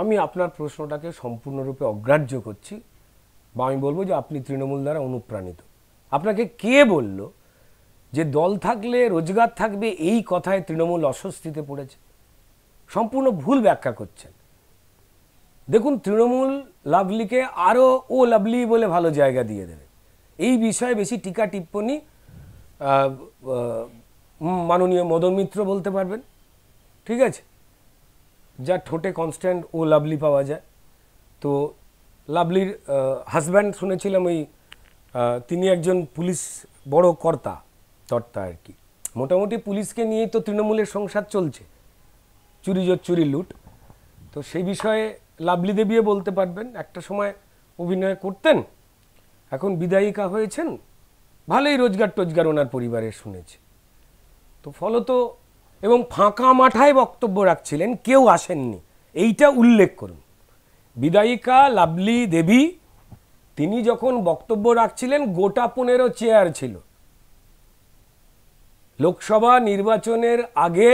আমি আপনার প্রশ্নটাকে সম্পূর্ণরূপে অগ্রাহ্য করছি বা আমি বলবো যে আপনি তৃণমূল দ্বারা অনুপ্রাণিত আপনাকে কে বলল যে দল থাকলে রোজগার থাকবে এই কথায় তৃণমূল অস্বস্তিতে পড়েছে সম্পূর্ণ ভুল ব্যাখ্যা করছেন দেখুন তৃণমূল লাভলিকে আরও ও লাভলি বলে ভালো জায়গা দিয়ে দেবে এই বিষয়ে বেশি টিকা টিপ্পণী মাননীয় মদন মিত্র বলতে পারবেন ঠিক আছে যা ঠোঁটে কনস্ট্যান্ট ও লাভলি পাওয়া যায় তো লাভলির হাজব্যান্ড শুনেছিলাম ওই তিনি একজন পুলিশ বড় কর্তা তর্তা আর কি মোটামুটি পুলিশকে নিয়েই তো তৃণমূলের সংসার চলছে চুরি জোর চুরি লুট তো সেই বিষয়ে লাভলি দেবীও বলতে পারবেন একটা সময় অভিনয় করতেন এখন বিদায়িকা হয়েছেন ভালোই রোজগার টোজগার ওনার পরিবারে শুনেছি তো ফলত এবং ফাঁকা মাঠায় বক্তব্য রাখছিলেন কেউ আসেননি এইটা উল্লেখ করুন বিদায়িকা লাভলি দেবী তিনি যখন বক্তব্য রাখছিলেন গোটা পনেরো চেয়ার ছিল লোকসভা নির্বাচনের আগে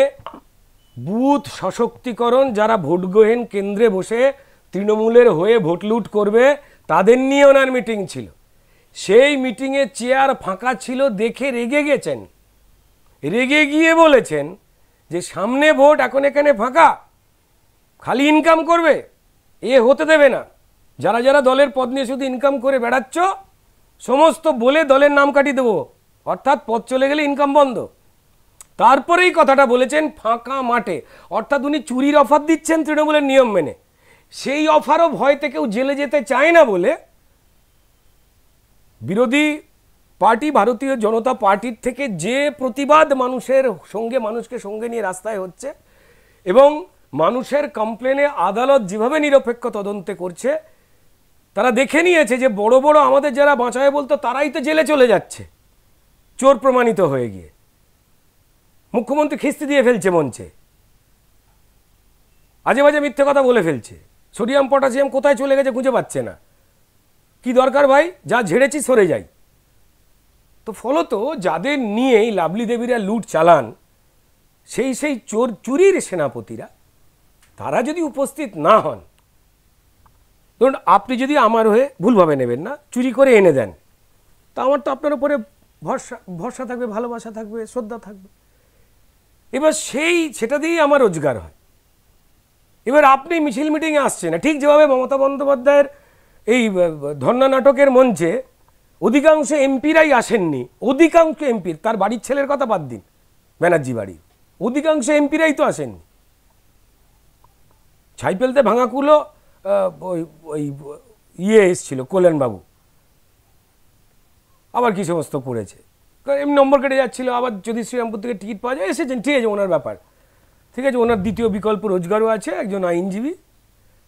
বুথ সশক্তিকরণ যারা ভোট গ্রহণ কেন্দ্রে বসে তৃণমূলের হয়ে ভোট লুট করবে তাদের নিয়ে ওনার মিটিং ছিল সেই মিটিংয়ে চেয়ার ফাঁকা ছিল দেখে রেগে গেছেন রেগে গিয়ে বলেছেন যে সামনে ভোট এখন এখানে ফাঁকা খালি ইনকাম করবে এ হতে দেবে না যারা যারা দলের পদ নিয়ে শুধু ইনকাম করে বেড়াচ্ছ সমস্ত বলে দলের নাম কাটিয়ে দেবো অর্থাৎ পথ চলে গেলে ইনকাম বন্ধ তারপরেই কথাটা বলেছেন ফাঁকা মাঠে অর্থাৎ উনি চুরির অফার দিচ্ছেন তৃণমূলের নিয়ম মেনে সেই অফারও ভয়তে কেউ জেলে যেতে চায় না বলে বিরোধী পার্টি ভারতীয় জনতা পার্টির থেকে যে প্রতিবাদ মানুষের সঙ্গে মানুষকে সঙ্গে নিয়ে রাস্তায় হচ্ছে এবং মানুষের কমপ্লেনে আদালত যেভাবে নিরপেক্ষ তদন্তে করছে তারা দেখে নিয়েছে যে বড় বড় আমাদের যারা বাঁচায় বলতো তারাই তো জেলে চলে যাচ্ছে চোর প্রমাণিত হয়ে গিয়ে মুখ্যমন্ত্রী খিস্তি দিয়ে ফেলছে মঞ্চে আজে বাজে মিথ্যে কথা বলে ফেলছে সোডিয়াম পটাশিয়াম কোথায় চলে গেছে খুঁজে পাচ্ছে না কি দরকার ভাই যা ঝেড়েছি সরে যাই তো ফলত যাদের নিয়ে এই লাভলি দেবীরা লুট চালান সেই সেই চোর চুরির সেনাপতিরা তারা যদি উপস্থিত না হন ধরুন আপনি যদি আমার হয়ে ভুলভাবে নেবেন না চুরি করে এনে দেন তা আমার তো আপনার উপরে ভরসা ভরসা থাকবে ভালোবাসা থাকবে শ্রদ্ধা থাকবে এবার সেই সেটা দিয়েই আমার রোজগার হয় এবার আপনি মিছিল মিটিংয়ে আসছেন ঠিক যেভাবে মমতা বন্দ্যোপাধ্যায়ের এই ধর্ণা নাটকের মঞ্চে অধিকাংশ এমপিরাই আসেননি অধিকাংশ এমপির তার বাড়ির ছেলের কথা বাদ দিন ব্যানার্জি বাড়ির অধিকাংশ এমপিরাই তো আসেননি ছাই ফেলতে ভাঙাকুলো ওই ওই ইয়ে এসছিল কল্যাণবাবু আবার কি সমস্ত করেছে এমনি নম্বর কেটে যাচ্ছিলো আবার যদি শ্রীরামপুর থেকে টিকিট পাওয়া যায় এসেছেন ঠিক আছে ওনার ব্যাপার ঠিক আছে ওনার দ্বিতীয় বিকল্প রোজগারও আছে একজন আইনজীবী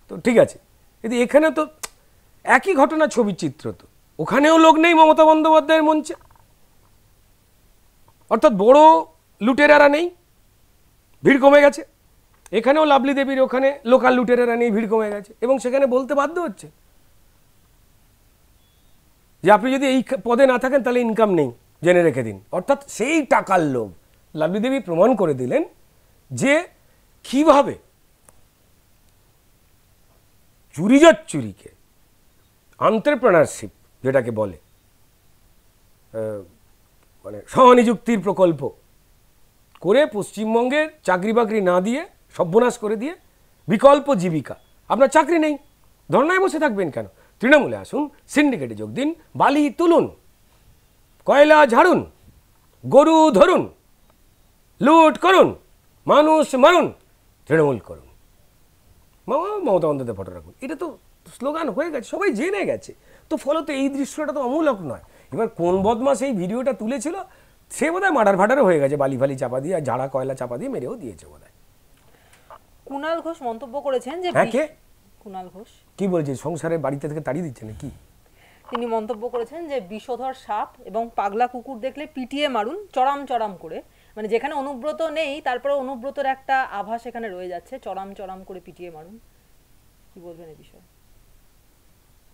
তো ঠিক আছে কিন্তু এখানে তো একই ঘটনা ছবির চিত্র তো ওখানেও লোক নেই মমতা বন্দ্যোপাধ্যায়ের মঞ্চে অর্থাৎ বড় লুটেরারা নেই ভিড় কমে গেছে এখানেও লাভলি দেবীর ওখানে লোকাল লুটেরারা নেই ভিড় কমে গেছে এবং সেখানে বলতে বাধ্য হচ্ছে যে আপনি যদি এই পদে না থাকেন তাহলে ইনকাম নেই জেনে রেখে দিন অর্থাৎ সেই টাকার লোভ লাভলি দেবী প্রমাণ করে দিলেন যে কিভাবে চুরিজত চুরিকে আন্টারপ্রেনারশিপ যেটাকে বলে মানে সহনিযুক্তির প্রকল্প করে পশ্চিমবঙ্গের চাকরি বাকরি না দিয়ে সভ্যনাশ করে দিয়ে বিকল্প জীবিকা আপনার চাকরি নেই ধর্নায় বসে থাকবেন কেন তৃণমূলে আসুন সিন্ডিকেটে যোগ দিন বালি তুলুন কয়লা ঝাড়ুন গরু ধরুন লুট করুন মানুষ মারুন তৃণমূল করুন মমতা বন্ধুদের ফটো রাখুন এটা তো স্লোগান হয়ে গেছে সবাই জেনে গেছে তো ফলত এই দৃশ্যটা তো অমূলক নয় এবার কোন বদমাস এই ভিডিওটা তুলেছিল সে বোধহয় মার্ডার ফাডার হয়ে গেছে বালি ফালি চাপা দিয়ে আর ঝাড়া কয়লা চাপা দিয়ে মেরেও দিয়েছে বোধহয় কুণাল ঘোষ মন্তব্য করেছেন যে হ্যাঁ কে কুণাল ঘোষ কি বলছে সংসারে বাড়িতে থেকে তাড়িয়ে দিচ্ছে নাকি তিনি মন্তব্য করেছেন যে বিষধর সাপ এবং পাগলা কুকুর দেখলে পিটিয়ে মারুন চড়াম চড়াম করে মানে যেখানে অনুব্রত নেই তারপরে অনুব্রতর একটা আভাস এখানে রয়ে যাচ্ছে চড়াম চড়াম করে পিটিয়ে মারুন কি বলবেন এই বিষয়ে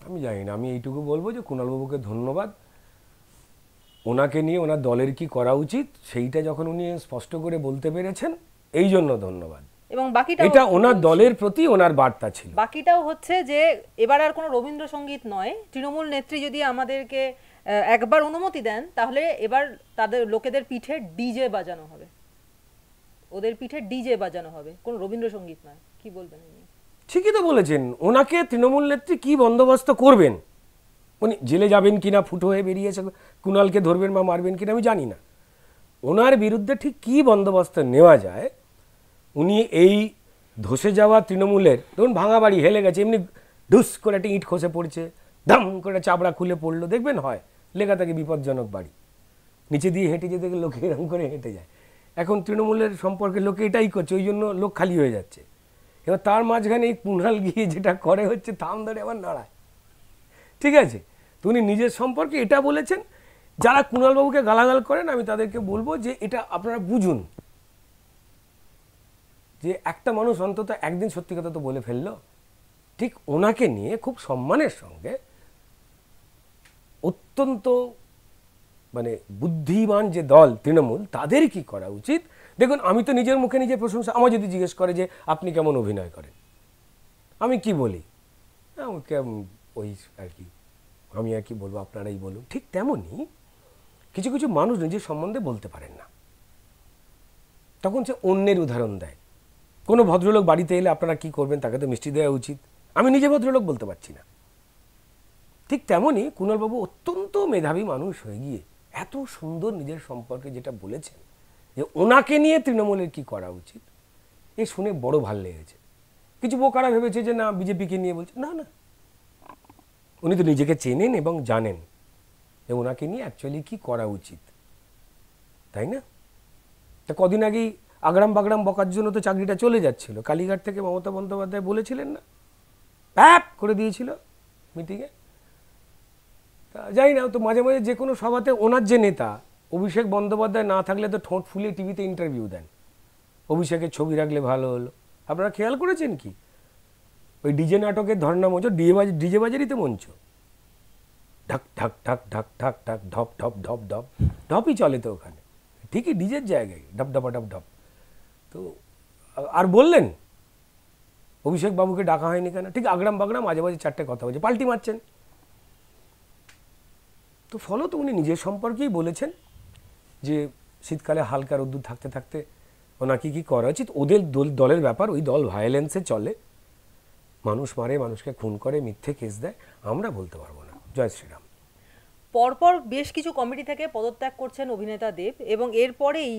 আমি জানি না আমি এইটুকু বলবো যে কুণালবাবুকে ধন্যবাদ ওনাকে নিয়ে ওনার দলের কি করা উচিত সেইটা যখন উনি স্পষ্ট করে বলতে পেরেছেন এই জন্য ধন্যবাদ এবং বাকিটা এটা ওনার দলের প্রতি ওনার বার্তা ছিল বাকিটাও হচ্ছে যে এবার আর কোনো রবীন্দ্রসঙ্গীত নয় তৃণমূল নেত্রী যদি আমাদেরকে একবার অনুমতি দেন তাহলে এবার তাদের লোকেদের পিঠে ডিজে বাজানো হবে ওদের পিঠে ডিজে বাজানো হবে কোনো রবীন্দ্রসঙ্গীত নয় কি বলবেন ঠিকই তো বলেছেন ওনাকে তৃণমূল নেত্রী কী বন্দোবস্ত করবেন উনি জেলে যাবেন কিনা ফুটো হয়ে বেরিয়েছে কুণালকে ধরবেন বা মারবেন কিনা আমি জানি না ওনার বিরুদ্ধে ঠিক কী বন্দোবস্ত নেওয়া যায় উনি এই ধসে যাওয়া তৃণমূলের ধরুন ভাঙা বাড়ি হেলে গেছে এমনি ঢুস করে একটা ইঁট খসে পড়ছে দাম করে চাবড়া খুলে পড়লো দেখবেন হয় লেখা থাকে বিপজ্জনক বাড়ি নিচে দিয়ে হেঁটে যেতে লোকে এরকম করে হেঁটে যায় এখন তৃণমূলের সম্পর্কে লোকে এটাই করছে ওই জন্য লোক খালি হয়ে যাচ্ছে এবার তার মাঝখানে এই কুণাল গিয়ে যেটা করে হচ্ছে থাম ধরে আবার নাড়ায় ঠিক আছে তো উনি নিজের সম্পর্কে এটা বলেছেন যারা কুণালবাবুকে গালাগাল করেন আমি তাদেরকে বলবো যে এটা আপনারা বুঝুন যে একটা মানুষ অন্তত একদিন সত্যি কথা তো বলে ফেললো ঠিক ওনাকে নিয়ে খুব সম্মানের সঙ্গে অত্যন্ত মানে বুদ্ধিমান যে দল তৃণমূল তাদের কি করা উচিত দেখুন আমি তো নিজের মুখে নিজের প্রশংসা আমার যদি জিজ্ঞেস করে যে আপনি কেমন অভিনয় করেন আমি কি বলি ওই আর কি আমি আর কি বলবো আপনারাই বলুন ঠিক তেমনই কিছু কিছু মানুষ নিজের সম্বন্ধে বলতে পারেন না তখন সে অন্যের উদাহরণ দেয় কোনো ভদ্রলোক বাড়িতে এলে আপনারা কি করবেন তাকে তো মিষ্টি দেওয়া উচিত আমি নিজে ভদ্রলোক বলতে পারছি না ঠিক তেমনই কুণালবাবু অত্যন্ত মেধাবী মানুষ হয়ে গিয়ে এত সুন্দর নিজের সম্পর্কে যেটা বলেছেন যে ওনাকে নিয়ে তৃণমূলের কি করা উচিত এ শুনে বড় ভাল লেগেছে কিছু বোকারা ভেবেছে যে না বিজেপিকে নিয়ে বলছে না না উনি তো নিজেকে চেনেন এবং জানেন যে ওনাকে নিয়ে অ্যাকচুয়ালি কি করা উচিত তাই না তা কদিন আগেই আগ্রাম বাগরাম বকার জন্য তো চাকরিটা চলে যাচ্ছিল কালীঘাট থেকে মমতা বন্দ্যোপাধ্যায় বলেছিলেন না প্যাপ করে দিয়েছিল মিটিংয়ে তা যাই না তো মাঝে মাঝে যে কোনো সভাতে ওনার যে নেতা অভিষেক বন্দ্যোপাধ্যায় না থাকলে তো ঠোঁট ফুলিয়ে টিভিতে ইন্টারভিউ দেন অভিষেকের ছবি রাখলে ভালো হলো আপনারা খেয়াল করেছেন কি ওই ডিজে নাটকের ধর্ণা মঞ্চ ডিজে বাজ ডিজে বাজারিতে মঞ্চ ঢাক ঢাক ঢাক ঢাক ঢাক ঢাক ঢপ ঢপ ঢপ ঢপ ঢপই চলে তো ওখানে ঠিকই ডিজের জায়গায় ঢপ ঢপা ঢপ ঢপ তো আর বললেন অভিষেক বাবুকে ডাকা হয়নি কেন ঠিক আগ্রাম বাগরাম মাঝে মাঝে চারটে কথা বলছে পাল্টি মারছেন তো ফলো তো উনি নিজের সম্পর্কেই বলেছেন যে শীতকালে হালকা রোদ্দুর থাকতে থাকতে ওনাকে কি করা উচিত ওদের দল দলের ব্যাপার ওই দল ভায়োলেন্সে চলে মানুষ মারে মানুষকে খুন করে মিথ্যে কেস দেয় আমরা বলতে পারবো না জয় শ্রীরাম পরপর বেশ কিছু কমিটি থেকে পদত্যাগ করছেন অভিনেতা দেব এবং এরপরেই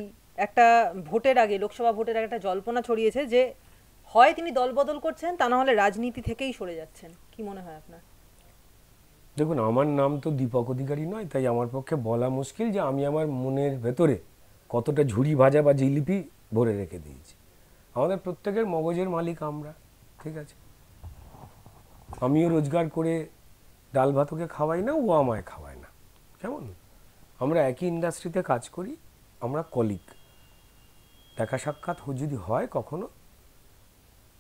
একটা ভোটের আগে লোকসভা ভোটের আগে একটা জল্পনা ছড়িয়েছে যে হয় তিনি দলবদল করছেন তা না হলে রাজনীতি থেকেই সরে যাচ্ছেন কি মনে হয় আপনার দেখুন আমার নাম তো দীপক অধিকারী নয় তাই আমার পক্ষে বলা মুশকিল যে আমি আমার মনের ভেতরে কতটা ঝুড়ি ভাজা বা জিলিপি ভরে রেখে দিয়েছি আমাদের প্রত্যেকের মগজের মালিক আমরা ঠিক আছে আমিও রোজগার করে ডাল ভাতকে খাওয়াই না ও আমায় খাওয়ায় না কেমন আমরা একই ইন্ডাস্ট্রিতে কাজ করি আমরা কলিগ দেখা সাক্ষাৎ যদি হয় কখনো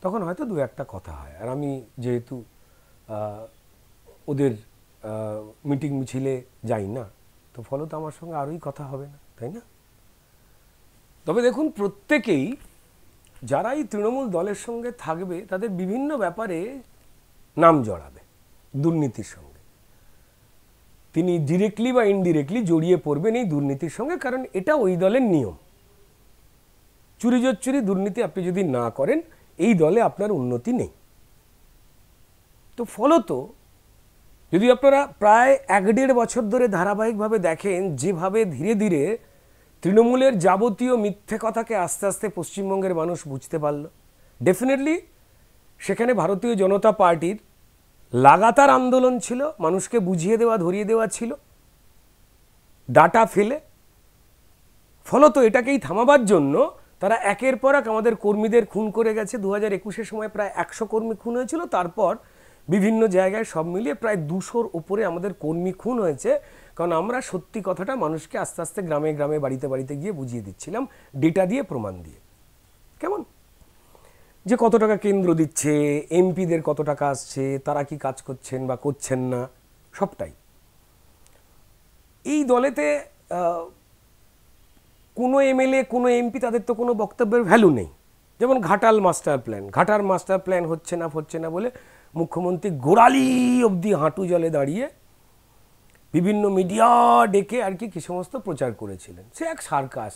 তখন হয়তো দু একটা কথা হয় আর আমি যেহেতু ওদের মিটিং মিছিলে যাই না তো ফলত আমার সঙ্গে আরোই কথা হবে না তাই না তবে দেখুন প্রত্যেকেই যারাই তৃণমূল দলের সঙ্গে থাকবে তাদের বিভিন্ন ব্যাপারে নাম জড়াবে দুর্নীতির সঙ্গে তিনি ডিরেক্টলি বা ইনডিরেক্টলি জড়িয়ে পড়বেন এই দুর্নীতির সঙ্গে কারণ এটা ওই দলের নিয়ম চুরি চুরি দুর্নীতি আপনি যদি না করেন এই দলে আপনার উন্নতি নেই তো ফলত যদি আপনারা প্রায় এক দেড় বছর ধরে ধারাবাহিকভাবে দেখেন যেভাবে ধীরে ধীরে তৃণমূলের যাবতীয় মিথ্যে কথাকে আস্তে আস্তে পশ্চিমবঙ্গের মানুষ বুঝতে পারল ডেফিনেটলি সেখানে ভারতীয় জনতা পার্টির লাগাতার আন্দোলন ছিল মানুষকে বুঝিয়ে দেওয়া ধরিয়ে দেওয়া ছিল ডাটা ফেলে ফলত এটাকেই থামাবার জন্য তারা একের পর এক আমাদের কর্মীদের খুন করে গেছে দু হাজার একুশের সময় প্রায় একশো কর্মী খুন হয়েছিল তারপর বিভিন্ন জায়গায় সব মিলিয়ে প্রায় দুশোর ওপরে আমাদের কর্মী খুন হয়েছে কারণ আমরা সত্যি কথাটা মানুষকে আস্তে আস্তে গ্রামে গ্রামে বাড়িতে বাড়িতে গিয়ে বুঝিয়ে দিচ্ছিলাম ডেটা দিয়ে প্রমাণ দিয়ে কেমন যে কত টাকা কেন্দ্র দিচ্ছে এমপিদের কত টাকা আসছে তারা কি কাজ করছেন বা করছেন না সবটাই এই দলেতে কোনো এমএলএ কোনো এমপি তাদের তো কোনো বক্তব্যের ভ্যালু নেই যেমন ঘাটাল মাস্টার প্ল্যান ঘাটার মাস্টার প্ল্যান হচ্ছে না হচ্ছে না বলে মুখ্যমন্ত্রী গোড়ালি অবধি হাঁটু জলে দাঁড়িয়ে বিভিন্ন মিডিয়া ডেকে আর কি সমস্ত প্রচার করেছিলেন সে এক সার্কাস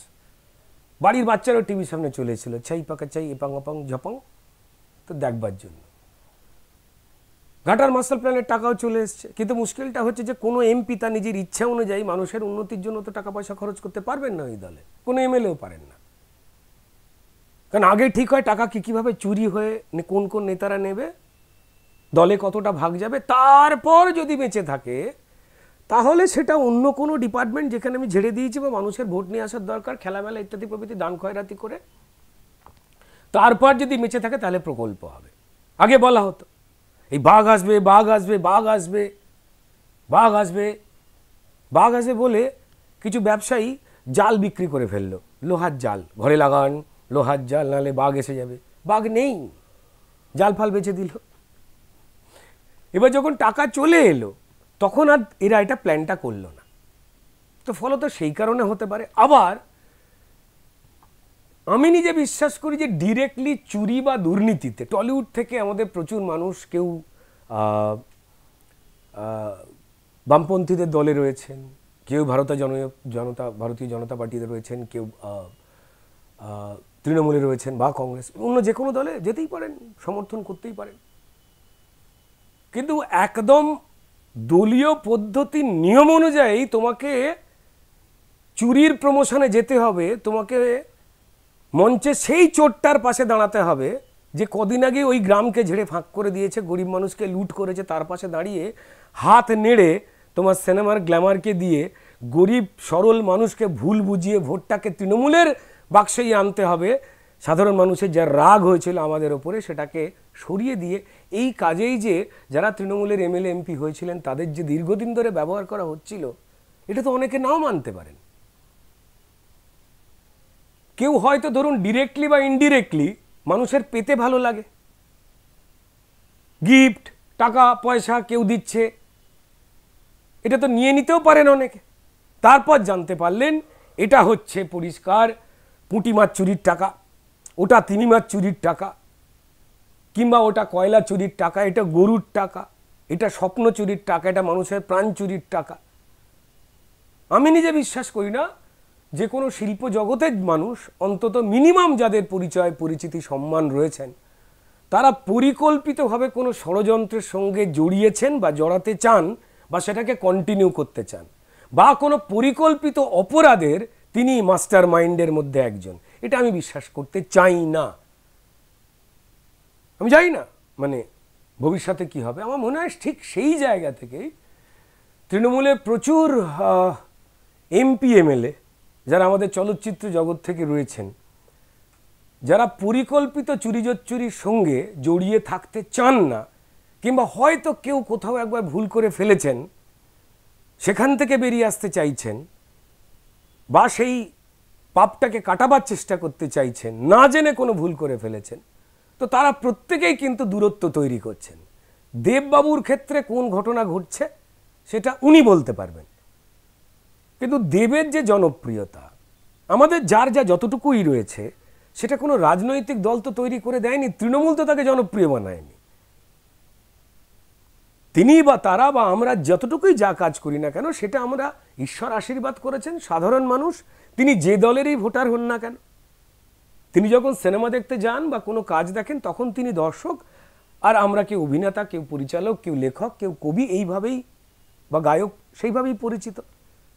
বাড়ির বাচ্চারাও টিভির সামনে চলেছিল ছাই পাকা ছাই এপাং অপাং ঝপাং তো দেখবার জন্য ঘাটার মাসাল প্ল্যানের টাকাও চলে এসছে কিন্তু মুশকিলটা হচ্ছে যে কোনো এমপি তা নিজের ইচ্ছা অনুযায়ী মানুষের উন্নতির জন্য তো টাকা পয়সা খরচ করতে পারবেন না ওই দলে কোনো এমএলএও পারেন না কারণ আগে ঠিক হয় টাকা কী কীভাবে চুরি হয়ে কোন কোন নেতারা নেবে দলে কতটা ভাগ যাবে তারপর যদি বেঁচে থাকে তাহলে সেটা অন্য কোনো ডিপার্টমেন্ট যেখানে আমি ঝেড়ে দিয়েছি বা মানুষের ভোট নিয়ে আসার দরকার খেলামেলা ইত্যাদি প্রভৃতি দান খয়রাতি করে তারপর যদি বেঁচে থাকে তাহলে প্রকল্প হবে আগে বলা হতো এই বাঘ আসবে বাঘ আসবে বাঘ আসবে বাঘ আসবে বাঘ আসবে বলে কিছু ব্যবসায়ী জাল বিক্রি করে ফেললো লোহার জাল ঘরে লাগান লোহার জাল নালে বাঘ এসে যাবে বাঘ নেই জাল ফাল বেঁচে দিল এবার যখন টাকা চলে এলো তখন আর এরা এটা প্ল্যানটা করলো না তো ফলত সেই কারণে হতে পারে আবার আমি নিজে বিশ্বাস করি যে ডিরেক্টলি চুরি বা দুর্নীতিতে টলিউড থেকে আমাদের প্রচুর মানুষ কেউ বামপন্থীদের দলে রয়েছেন কেউ ভারতীয় জন জনতা ভারতীয় জনতা পার্টিতে রয়েছেন কেউ তৃণমূলে রয়েছেন বা কংগ্রেস অন্য যে কোনো দলে যেতেই পারেন সমর্থন করতেই পারেন কিন্তু একদম দলীয় পদ্ধতির নিয়ম অনুযায়ী তোমাকে চুরির প্রমোশনে যেতে হবে তোমাকে মঞ্চে সেই চোরটার পাশে দাঁড়াতে হবে যে কদিন আগে ওই গ্রামকে ঝেড়ে ফাঁক করে দিয়েছে গরিব মানুষকে লুট করেছে তার পাশে দাঁড়িয়ে হাত নেড়ে তোমার সিনেমার গ্ল্যামারকে দিয়ে গরিব সরল মানুষকে ভুল বুঝিয়ে ভোটটাকে তৃণমূলের বাক্সেই আনতে হবে সাধারণ মানুষের যার রাগ হয়েছিল আমাদের ওপরে সেটাকে সরিয়ে দিয়ে এই কাজেই যে যারা তৃণমূলের এমএলএ এমপি হয়েছিলেন তাদের যে দীর্ঘদিন ধরে ব্যবহার করা হচ্ছিল এটা তো অনেকে নাও মানতে পারেন কেউ হয়তো ধরুন ডিরেক্টলি বা ইনডিরেক্টলি মানুষের পেতে ভালো লাগে গিফট টাকা পয়সা কেউ দিচ্ছে এটা তো নিয়ে নিতেও পারেন অনেকে তারপর জানতে পারলেন এটা হচ্ছে পরিষ্কার পুঁটি মাছ চুরির টাকা ওটা তিনি মাছ চুরির টাকা কিংবা ওটা কয়লা চুরির টাকা এটা গরুর টাকা এটা স্বপ্ন চুরির টাকা এটা মানুষের প্রাণ চুরির টাকা আমি নিজে বিশ্বাস করি না যে কোনো শিল্প জগতের মানুষ অন্তত মিনিমাম যাদের পরিচয় পরিচিতি সম্মান রয়েছেন তারা পরিকল্পিতভাবে কোনো ষড়যন্ত্রের সঙ্গে জড়িয়েছেন বা জড়াতে চান বা সেটাকে কন্টিনিউ করতে চান বা কোনো পরিকল্পিত অপরাধের তিনি মাস্টার মাইন্ডের মধ্যে একজন এটা আমি বিশ্বাস করতে চাই না আমি জানি না মানে ভবিষ্যতে কি হবে আমার মনে হয় ঠিক সেই জায়গা থেকেই তৃণমূলে প্রচুর এমপি এমএলএ যারা আমাদের চলচ্চিত্র জগৎ থেকে রয়েছেন যারা পরিকল্পিত চুরিজচ্চুরির সঙ্গে জড়িয়ে থাকতে চান না কিংবা হয়তো কেউ কোথাও একবার ভুল করে ফেলেছেন সেখান থেকে বেরিয়ে আসতে চাইছেন বা সেই পাপটাকে কাটাবার চেষ্টা করতে চাইছেন না জেনে কোনো ভুল করে ফেলেছেন তো তারা প্রত্যেকেই কিন্তু দূরত্ব তৈরি করছেন দেববাবুর ক্ষেত্রে কোন ঘটনা ঘটছে সেটা উনি বলতে পারবেন কিন্তু দেবের যে জনপ্রিয়তা আমাদের যার যা যতটুকুই রয়েছে সেটা কোনো রাজনৈতিক দল তো তৈরি করে দেয়নি তৃণমূল তো তাকে জনপ্রিয় বানায়নি তিনি বা তারা বা আমরা যতটুকুই যা কাজ করি না কেন সেটা আমরা ঈশ্বর আশীর্বাদ করেছেন সাধারণ মানুষ তিনি যে দলেরই ভোটার হন না কেন তিনি যখন সিনেমা দেখতে যান বা কোনো কাজ দেখেন তখন তিনি দর্শক আর আমরা কেউ অভিনেতা কেউ পরিচালক কেউ লেখক কেউ কবি এইভাবেই বা গায়ক সেইভাবেই পরিচিত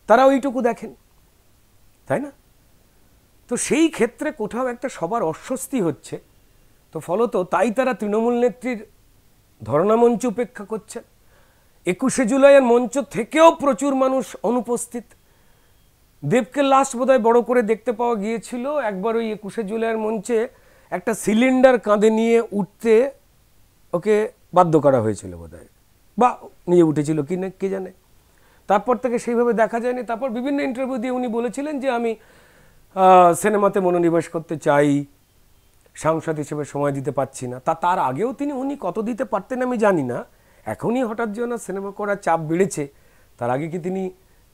তারা ওইটুকু দেখেন তাই না তো সেই ক্ষেত্রে কোথাও একটা সবার অস্বস্তি হচ্ছে তো ফলত তাই তারা তৃণমূল নেত্রীর ধর্ণা মঞ্চ উপেক্ষা করছেন একুশে জুলাইয়ের মঞ্চ থেকেও প্রচুর মানুষ অনুপস্থিত দেবকে লাস্ট বোধহয় বড় করে দেখতে পাওয়া গিয়েছিল একবার ওই একুশে জুলাইয়ের মঞ্চে একটা সিলিন্ডার কাঁধে নিয়ে উঠতে ওকে বাধ্য করা হয়েছিল বোধহয় বা নিয়ে উঠেছিল কি না কে জানে তারপর থেকে সেইভাবে দেখা যায়নি তারপর বিভিন্ন ইন্টারভিউ দিয়ে উনি বলেছিলেন যে আমি সিনেমাতে মনোনিবেশ করতে চাই সাংসদ হিসেবে সময় দিতে পারছি না তা তার আগেও তিনি উনি কত দিতে পারতেন আমি জানি না এখনই হঠাৎ যেন সিনেমা করার চাপ বেড়েছে তার আগে কি তিনি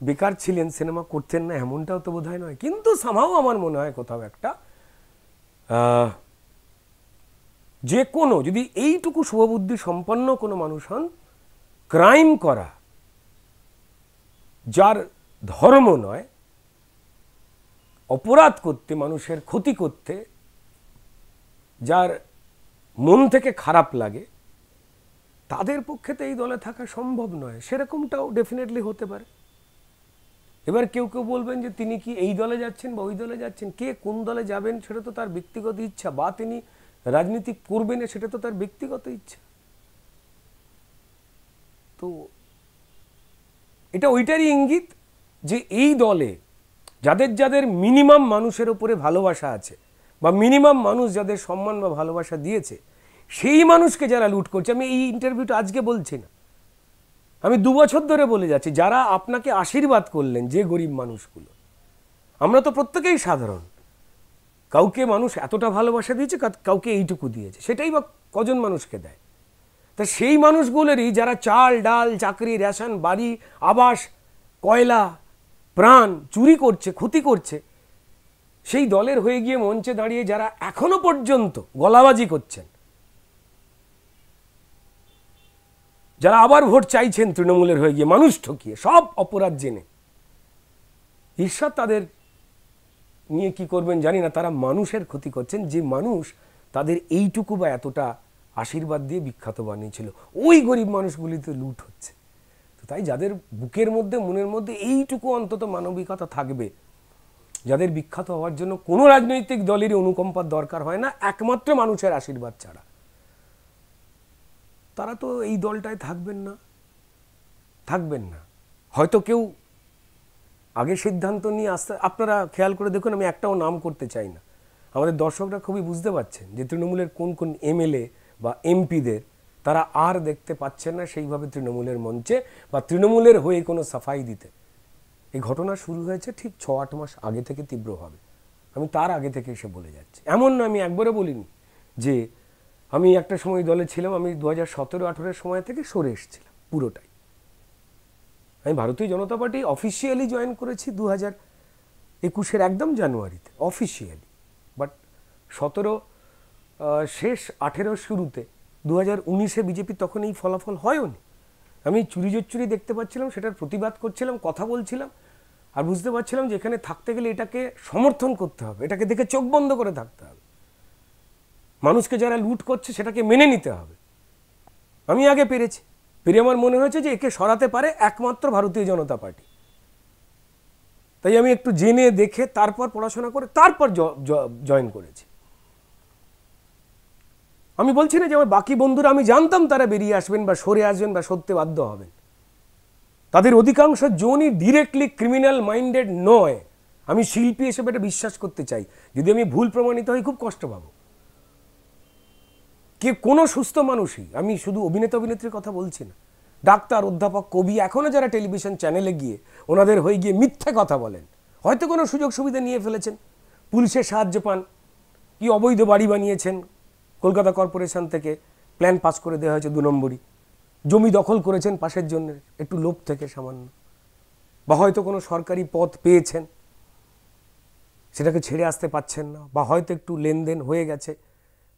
বেকার ছিলেন সিনেমা করতেন না এমনটাও তো বোধ নয় কিন্তু সামাও আমার মনে হয় কোথাও একটা যে কোনো যদি এইটুকু শুভবুদ্ধি সম্পন্ন কোনো মানুষ হন ক্রাইম করা যার ধর্ম নয় অপরাধ করতে মানুষের ক্ষতি করতে যার মন থেকে খারাপ লাগে তাদের পক্ষে তো এই দলে থাকা সম্ভব নয় সেরকমটাও ডেফিনেটলি হতে পারে এবার কেউ কেউ বলবেন যে তিনি কি এই দলে যাচ্ছেন বা ওই দলে যাচ্ছেন কে কোন দলে যাবেন সেটা তো তার ব্যক্তিগত ইচ্ছা বা তিনি রাজনীতি করবেন সেটা তো তার ব্যক্তিগত ইচ্ছা তো এটা ওইটারই ইঙ্গিত যে এই দলে যাদের যাদের মিনিমাম মানুষের ওপরে ভালোবাসা আছে বা মিনিমাম মানুষ যাদের সম্মান বা ভালোবাসা দিয়েছে সেই মানুষকে যারা লুট করছে আমি এই ইন্টারভিউটা আজকে বলছি না আমি দু বছর ধরে বলে যাচ্ছি যারা আপনাকে আশীর্বাদ করলেন যে গরিব মানুষগুলো আমরা তো প্রত্যেকেই সাধারণ কাউকে মানুষ এতটা ভালোবাসা দিয়েছে কাউকে এইটুকু দিয়েছে সেটাই বা কজন মানুষকে দেয় তা সেই মানুষগুলোরই যারা চাল ডাল চাকরি রেশন বাড়ি আবাস কয়লা প্রাণ চুরি করছে ক্ষতি করছে সেই দলের হয়ে গিয়ে মঞ্চে দাঁড়িয়ে যারা এখনও পর্যন্ত গলাবাজি করছেন যারা আবার ভোট চাইছেন তৃণমূলের হয়ে গিয়ে মানুষ ঠকিয়ে সব অপরাধ জেনে ঈশ্বর তাদের নিয়ে কি করবেন জানি না তারা মানুষের ক্ষতি করছেন যে মানুষ তাদের এইটুকু বা এতটা আশীর্বাদ দিয়ে বিখ্যাত বানিয়েছিল ওই গরিব মানুষগুলিতে লুট হচ্ছে তো তাই যাদের বুকের মধ্যে মনের মধ্যে এইটুকু অন্তত মানবিকতা থাকবে যাদের বিখ্যাত হওয়ার জন্য কোনো রাজনৈতিক দলেরই অনুকম্পার দরকার হয় না একমাত্র মানুষের আশীর্বাদ ছাড়া তারা তো এই দলটায় থাকবেন না থাকবেন না হয়তো কেউ আগে সিদ্ধান্ত নিয়ে আসতে আপনারা খেয়াল করে দেখুন আমি একটাও নাম করতে চাই না আমাদের দর্শকরা খুবই বুঝতে পারছেন যে তৃণমূলের কোন কোন এমএলএ বা এমপিদের তারা আর দেখতে পাচ্ছেন না সেইভাবে তৃণমূলের মঞ্চে বা তৃণমূলের হয়ে কোনো সাফাই দিতে এই ঘটনা শুরু হয়েছে ঠিক ছ আট মাস আগে থেকে তীব্র হবে আমি তার আগে থেকে এসে বলে যাচ্ছি এমন না আমি একবারও বলিনি যে আমি একটা সময় দলে ছিলাম আমি দু হাজার সতেরো আঠেরোর সময় থেকে সরে এসেছিলাম পুরোটাই আমি ভারতীয় জনতা পার্টি অফিসিয়ালি জয়েন করেছি দু হাজার একুশের একদম জানুয়ারিতে অফিসিয়ালি বাট সতেরো শেষ আঠেরো শুরুতে দু হাজার উনিশে বিজেপি তখন এই ফলাফল হয়ওনি আমি চুরি জোচ্চুরি দেখতে পাচ্ছিলাম সেটার প্রতিবাদ করছিলাম কথা বলছিলাম আর বুঝতে পারছিলাম যে এখানে থাকতে গেলে এটাকে সমর্থন করতে হবে এটাকে দেখে চোখ বন্ধ করে থাকতে হবে মানুষকে যারা লুট করছে সেটাকে মেনে নিতে হবে আমি আগে পেরেছি পেরে আমার মনে হয়েছে যে একে সরাতে পারে একমাত্র ভারতীয় জনতা পার্টি তাই আমি একটু জেনে দেখে তারপর পড়াশোনা করে তারপর জয়েন করেছি আমি বলছি না যে আমার বাকি বন্ধুরা আমি জানতাম তারা বেরিয়ে আসবেন বা সরে আসবেন বা সত্যে বাধ্য হবেন তাদের অধিকাংশ জনই ডিরেক্টলি ক্রিমিনাল মাইন্ডেড নয় আমি শিল্পী হিসেবে এটা বিশ্বাস করতে চাই যদি আমি ভুল প্রমাণিত হই খুব কষ্ট পাবো কে কোনো সুস্থ মানুষই আমি শুধু অভিনেতা অভিনেত্রীর কথা বলছি না ডাক্তার অধ্যাপক কবি এখনও যারা টেলিভিশন চ্যানেলে গিয়ে ওনাদের হয়ে গিয়ে মিথ্যে কথা বলেন হয়তো কোনো সুযোগ সুবিধা নিয়ে ফেলেছেন পুলিশের সাহায্য পান কি অবৈধ বাড়ি বানিয়েছেন কলকাতা কর্পোরেশন থেকে প্ল্যান পাস করে দেওয়া হয়েছে দু নম্বরই জমি দখল করেছেন পাশের জন্য একটু লোভ থেকে সামান্য বা হয়তো কোনো সরকারি পথ পেয়েছেন সেটাকে ছেড়ে আসতে পাচ্ছেন না বা হয়তো একটু লেনদেন হয়ে গেছে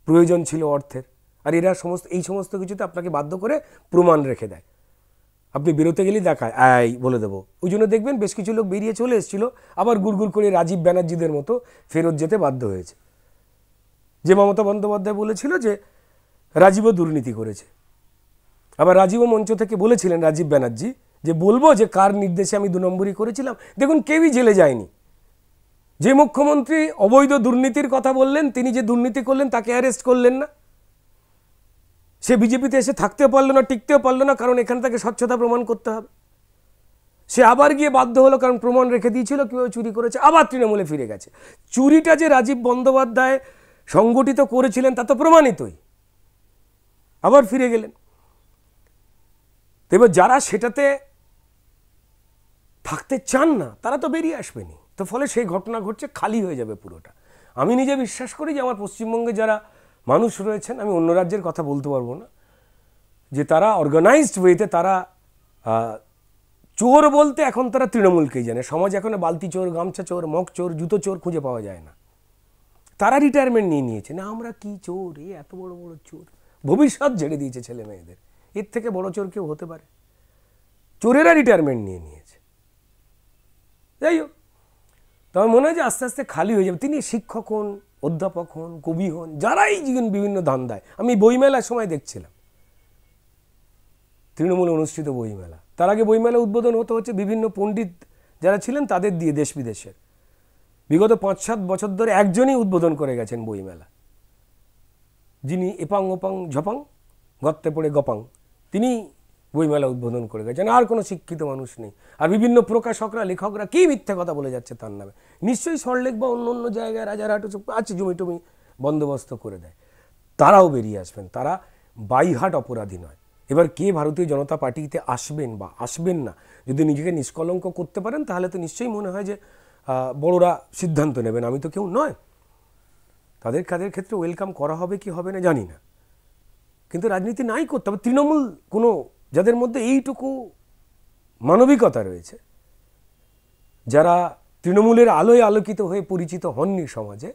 প্রয়োজন ছিল অর্থের আর এরা সমস্ত এই সমস্ত কিছুতে আপনাকে বাধ্য করে প্রমাণ রেখে দেয় আপনি বেরোতে গেলেই দেখায় আয় বলে দেবো ওই জন্য দেখবেন বেশ কিছু লোক বেরিয়ে চলে এসেছিল আবার গুড়গুড় করে রাজীব ব্যানার্জিদের মতো ফেরত যেতে বাধ্য হয়েছে যে মমতা বন্দ্যোপাধ্যায় বলেছিল যে রাজীবও দুর্নীতি করেছে আবার রাজীবও মঞ্চ থেকে বলেছিলেন রাজীব ব্যানার্জি যে বলবো যে কার নির্দেশে আমি দু নম্বরই করেছিলাম দেখুন কেউই জেলে যায়নি যে মুখ্যমন্ত্রী অবৈধ দুর্নীতির কথা বললেন তিনি যে দুর্নীতি করলেন তাকে অ্যারেস্ট করলেন না সে বিজেপিতে এসে থাকতেও পারলো না টিকতেও পারলো না কারণ এখানে তাকে স্বচ্ছতা প্রমাণ করতে হবে সে আবার গিয়ে বাধ্য হলো কারণ প্রমাণ রেখে দিয়েছিল কীভাবে চুরি করেছে আবার তৃণমূলে ফিরে গেছে চুরিটা যে রাজীব বন্দ্যোপাধ্যায় সংগঠিত করেছিলেন তা তো প্রমাণিতই আবার ফিরে গেলেন এবার যারা সেটাতে থাকতে চান না তারা তো বেরিয়ে আসবেনি তো ফলে সেই ঘটনা ঘটছে খালি হয়ে যাবে পুরোটা আমি নিজে বিশ্বাস করি যে আমার পশ্চিমবঙ্গে যারা মানুষ রয়েছেন আমি অন্য রাজ্যের কথা বলতে পারবো না যে তারা অর্গানাইজড ওয়েতে তারা চোর বলতে এখন তারা তৃণমূলকেই জানে সমাজ এখন বালতি চোর গামছা চোর মগ চোর জুতো চোর খুঁজে পাওয়া যায় না তারা রিটায়ারমেন্ট নিয়ে নিয়েছে না আমরা কি চোর এ এত বড় বড় চোর ভবিষ্যৎ ঝেড়ে দিয়েছে ছেলে মেয়েদের এর থেকে বড় চোর কেউ হতে পারে চোরেরা রিটায়ারমেন্ট নিয়ে নিয়েছে যাই হোক তবে মনে হয় যে আস্তে আস্তে খালি হয়ে যাবে তিনি শিক্ষক হন অধ্যাপক হন কবি হন যারাই জীবন বিভিন্ন ধান্দায় আমি বইমেলার সময় দেখছিলাম তৃণমূলে অনুষ্ঠিত বইমেলা তার আগে বইমেলা উদ্বোধন হতে হচ্ছে বিভিন্ন পণ্ডিত যারা ছিলেন তাদের দিয়ে দেশ বিদেশের বিগত পাঁচ সাত বছর ধরে একজনই উদ্বোধন করে গেছেন বইমেলা যিনি এপাং ওপাং ঝপাং গর্তে পড়ে গপাং তিনি বইমেলা উদ্বোধন করে গেছেন আর কোনো শিক্ষিত মানুষ নেই আর বিভিন্ন প্রকাশকরা লেখকরা কী মিথ্যে কথা বলে যাচ্ছে তার নামে নিশ্চয়ই সল্টলেক বা অন্য অন্য জায়গায় হাটু আছে জমি টমি বন্দোবস্ত করে দেয় তারাও বেরিয়ে আসবেন তারা বাইহাট অপরাধী নয় এবার কে ভারতীয় জনতা পার্টিতে আসবেন বা আসবেন না যদি নিজেকে নিষ্কলঙ্ক করতে পারেন তাহলে তো নিশ্চয়ই মনে হয় যে বড়রা সিদ্ধান্ত নেবেন আমি তো কেউ নয় তাদের কাদের ক্ষেত্রে ওয়েলকাম করা হবে কি হবে না জানি না কিন্তু রাজনীতি নাই করতে হবে তৃণমূল কোনো যাদের মধ্যে এইটুকু মানবিকতা রয়েছে যারা তৃণমূলের আলোয় আলোকিত হয়ে পরিচিত হননি সমাজে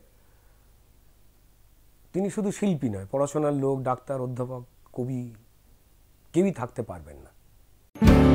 তিনি শুধু শিল্পী নয় পড়াশোনার লোক ডাক্তার অধ্যাপক কবি কেউই থাকতে পারবেন না